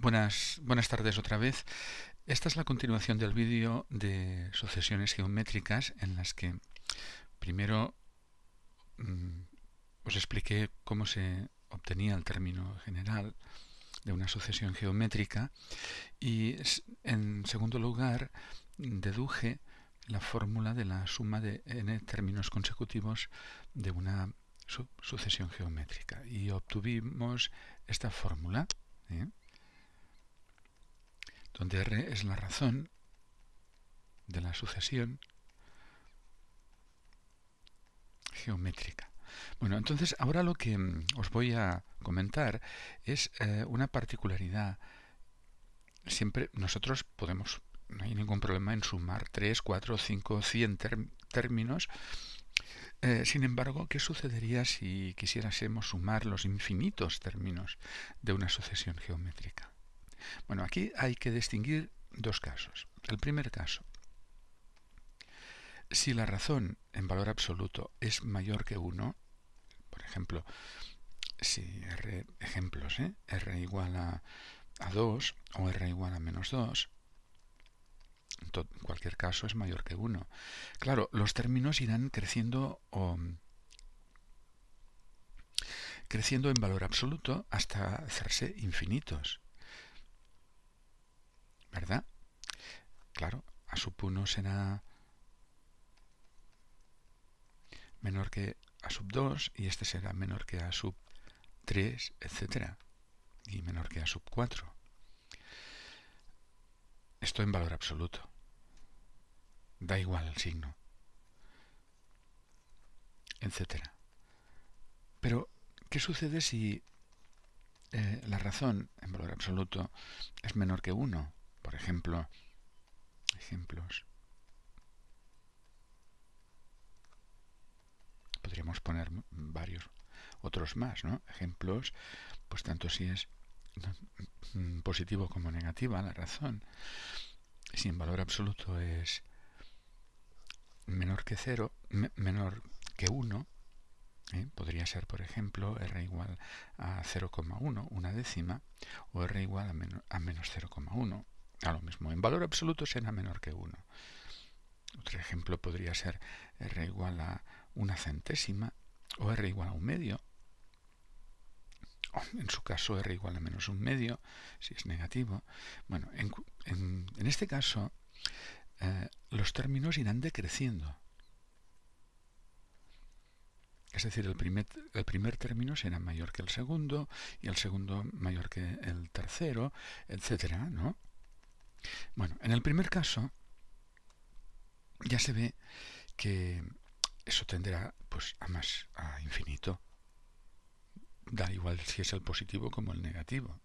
Buenas, tardes otra vez. Esta es la continuación del vídeo de sucesiones geométricas en las que primero mm, os expliqué cómo se obtenía el término general de una sucesión geométrica y en segundo lugar deduje la fórmula de la suma de n términos consecutivos de una sucesión geométrica y obtuvimos esta fórmula. ¿eh? donde R es la razón de la sucesión geométrica. Bueno, entonces ahora lo que mm, os voy a comentar es eh, una particularidad. Siempre nosotros podemos, no hay ningún problema en sumar 3, 4, 5, 100 términos. Eh, sin embargo, ¿qué sucedería si quisiéramos sumar los infinitos términos de una sucesión geométrica? Bueno, aquí hay que distinguir dos casos. El primer caso, si la razón en valor absoluto es mayor que 1, por ejemplo, si r, ejemplos, ¿eh? r igual a, 2 o r igual a menos 2, en cualquier caso es mayor que 1. Claro, los términos irán creciendo o creciendo en valor absoluto hasta hacerse infinitos. ¿verdad? Claro, a sub 1 será menor que a sub 2 y este será menor que a sub 3, etc. Y menor que a sub 4. Esto en valor absoluto. Da igual el signo. Etcétera. Pero, ¿qué sucede si eh, la razón en valor absoluto es menor que 1? Por ejemplo, ejemplos. Podríamos poner varios otros más, ¿no? Ejemplos, pues tanto si es positivo como negativa la razón. Si en valor absoluto es menor que cero, menor que 1, ¿eh? podría ser, por ejemplo, r igual a 0,1, una décima, o r igual a, a menos 0,1 a lo mismo. En valor absoluto será menor que 1. Otro ejemplo podría ser R igual a una centésima o R igual a un medio. O en su caso R igual a menos un medio, si es negativo. Bueno, en, este caso eh, los términos irán decreciendo. Es decir, el primer, el primer término será mayor que el segundo y el segundo mayor que el tercero, etc., ¿no? Bueno, en el primer caso ya se ve que eso tenderá pues, a más, a infinito. Da igual si es el positivo como el negativo.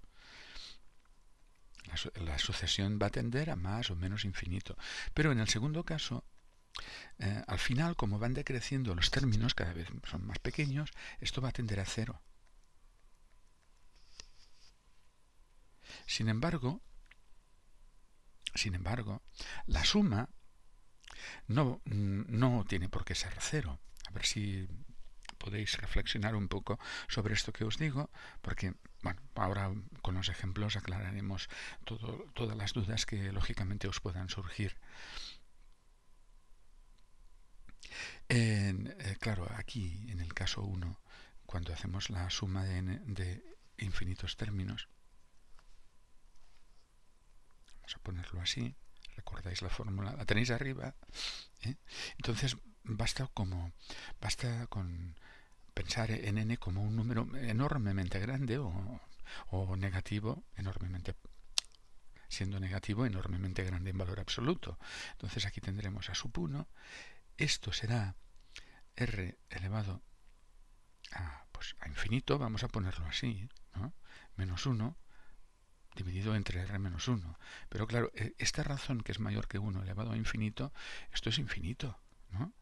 La, sucesión va a tender a más o menos infinito. Pero en el segundo caso, eh, al final, como van decreciendo los términos, cada vez son más pequeños, esto va a tender a cero. Sin embargo, sin embargo, la suma no, tiene por qué ser cero. A ver si podéis reflexionar un poco sobre esto que os digo, porque ahora con los ejemplos aclararemos todas las dudas que lógicamente os puedan surgir. Eh, claro, aquí en el caso 1, cuando hacemos la suma de infinitos términos, Vamos a ponerlo así. ¿Recordáis la fórmula? La tenéis arriba. ¿eh? Entonces, basta, como, basta con pensar en n como un número enormemente grande o, negativo, enormemente siendo negativo enormemente grande en valor absoluto. Entonces aquí tendremos a sub 1. Esto será r elevado a, pues, a infinito, vamos a ponerlo así, ¿no? menos 1 dividido entre r menos 1. Pero claro, e, esta razón que es mayor que 1 elevado a infinito, esto es infinito, ¿no?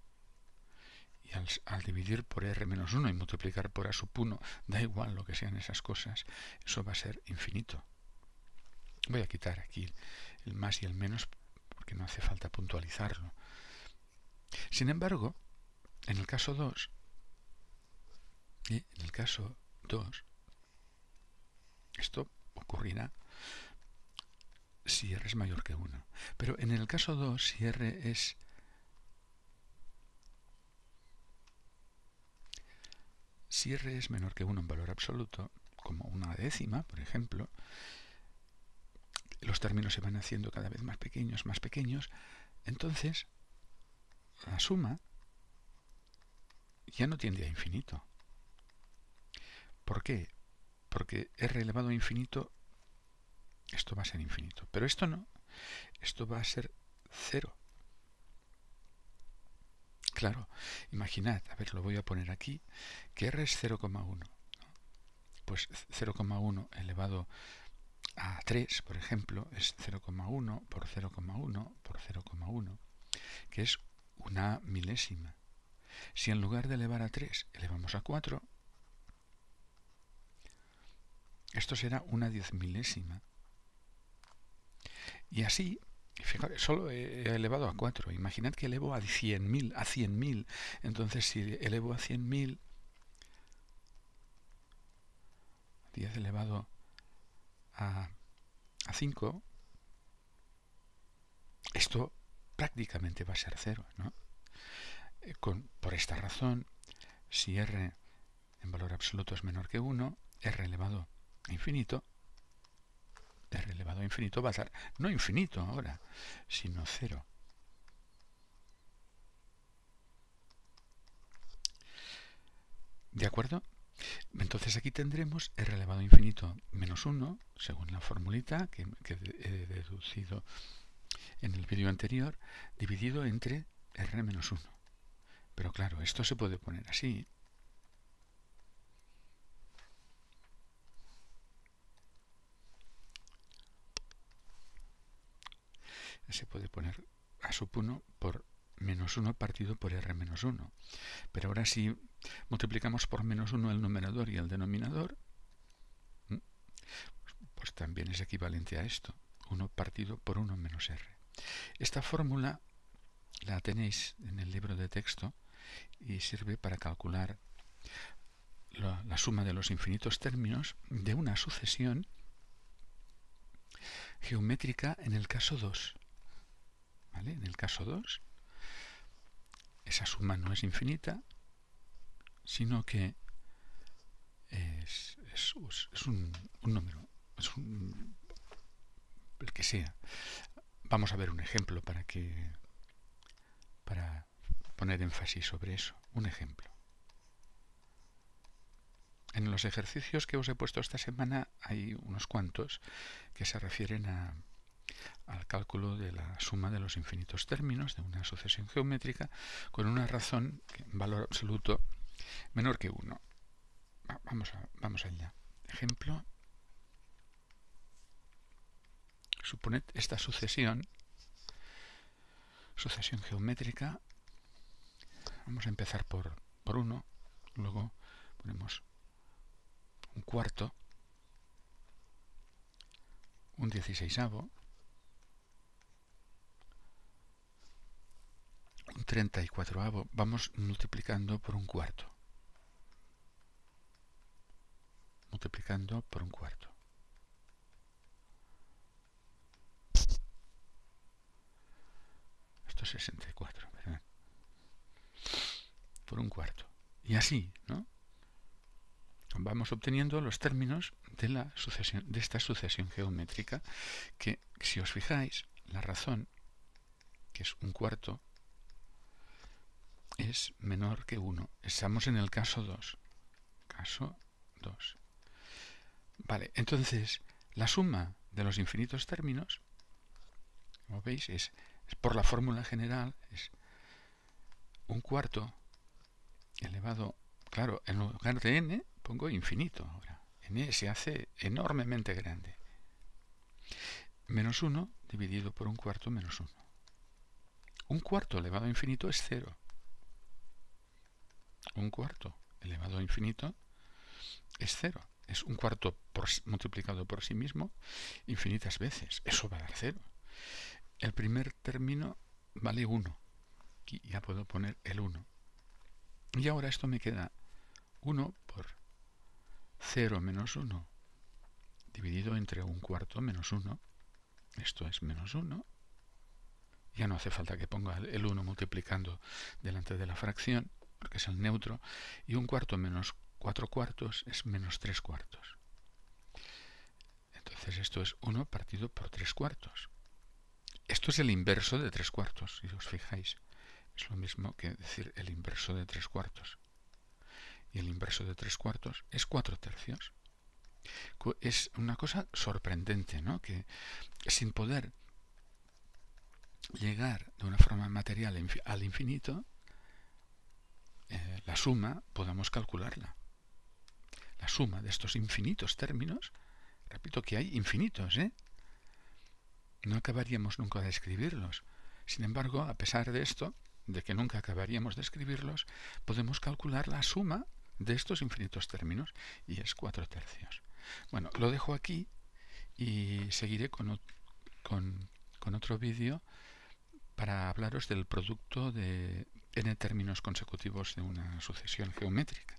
Y al, dividir por r menos 1 y multiplicar por a sub 1, da igual lo que sean esas cosas, eso va a ser infinito. Voy a quitar aquí el más y el menos porque no hace falta puntualizarlo. Sin embargo, en el caso 2, ¿eh? en el caso 2, esto ocurrirá si r es mayor que 1. Pero en el caso 2, si r es si r es menor que 1 en valor absoluto, como una décima, por ejemplo, los términos se van haciendo cada vez más pequeños, más pequeños, entonces la suma ya no tiende a infinito. ¿Por qué? Porque r elevado a infinito esto va a ser infinito. Pero esto no. Esto va a ser cero. Claro, imaginad, a ver, lo voy a poner aquí, que r es 0,1. Pues 0,1 elevado a 3, por ejemplo, es 0,1 por 0,1 por 0,1, que es una milésima. Si en lugar de elevar a 3 elevamos a 4, esto será una diez milésima y así, fíjate, solo he elevado a 4. Imaginad que elevo a 100.000, a 100.000. Entonces, si elevo a 100.000, 10 elevado a, 5, esto prácticamente va a ser 0. ¿no? Eh, por esta razón, si r en valor absoluto es menor que 1, r elevado a infinito, r elevado a infinito va a ser no infinito ahora, sino cero. ¿De acuerdo? Entonces aquí tendremos r elevado a infinito menos 1, según la formulita que, he deducido en el vídeo anterior, dividido entre r menos 1. Pero claro, esto se puede poner así, se puede poner a 1 por menos 1 partido por r menos 1. Pero ahora si multiplicamos por menos 1 el numerador y el denominador, pues también es equivalente a esto, 1 partido por 1 menos r. Esta fórmula la tenéis en el libro de texto y sirve para calcular la, la suma de los infinitos términos de una sucesión geométrica en el caso 2. En el caso 2, esa suma no es infinita, sino que es, un, número, es un, el que sea. Vamos a ver un ejemplo para que para poner énfasis sobre eso. Un ejemplo. En los ejercicios que os he puesto esta semana hay unos cuantos que se refieren a al cálculo de la suma de los infinitos términos de una sucesión geométrica con una razón valor absoluto menor que 1. Vamos, a, vamos allá. Ejemplo. Suponed esta sucesión, sucesión geométrica. Vamos a empezar por, por 1, luego ponemos un cuarto, un dieciséisavo, 34 vamos multiplicando por un cuarto. Multiplicando por un cuarto. Esto es 64, ¿verdad? Por un cuarto. Y así, ¿no? Vamos obteniendo los términos de, la sucesión, de esta sucesión geométrica que, si os fijáis, la razón, que es un cuarto, es menor que 1. Estamos en el caso 2. Caso 2. Vale, entonces la suma de los infinitos términos, como veis, es, por la fórmula general, es un cuarto elevado, claro, en lugar de n pongo infinito ahora. n e se hace enormemente grande. Menos 1 dividido por un cuarto menos 1. Un cuarto elevado a infinito es 0 un cuarto elevado a infinito es cero. Es un cuarto multiplicado por sí mismo infinitas veces. Eso va a dar cero. El primer término vale 1. Aquí ya puedo poner el 1. Y ahora esto me queda 1 por 0 menos 1 dividido entre un cuarto menos 1. Esto es menos 1. Ya no hace falta que ponga el 1 multiplicando delante de la fracción que es el neutro, y un cuarto menos cuatro cuartos es menos tres cuartos. Entonces esto es 1 partido por tres cuartos. Esto es el inverso de tres cuartos, si os fijáis. Es lo mismo que decir el inverso de tres cuartos. Y el inverso de tres cuartos es cuatro tercios. Es una cosa sorprendente, ¿no? Que sin poder llegar de una forma material al infinito, eh, la suma podamos calcularla. La suma de estos infinitos términos, repito que hay infinitos, ¿eh? No acabaríamos nunca de escribirlos. Sin embargo, a pesar de esto, de que nunca acabaríamos de escribirlos, podemos calcular la suma de estos infinitos términos y es cuatro tercios. Bueno, lo dejo aquí y seguiré con, con, con otro vídeo para hablaros del producto de en términos consecutivos de una sucesión geométrica.